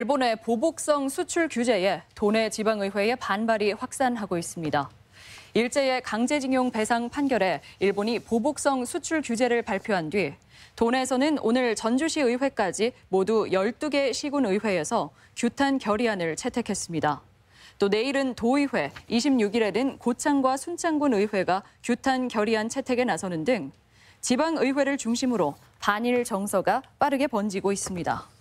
일본의 보복성 수출 규제에 도내 지방의회의 반발이 확산하고 있습니다. 일제의 강제징용 배상 판결에 일본이 보복성 수출 규제를 발표한 뒤 도내에서는 오늘 전주시 의회까지 모두 12개 시군 의회에서 규탄 결의안을 채택했습니다. 또 내일은 도의회, 26일에는 고창과 순창군 의회가 규탄 결의안 채택에 나서는 등 지방 의회를 중심으로 반일 정서가 빠르게 번지고 있습니다.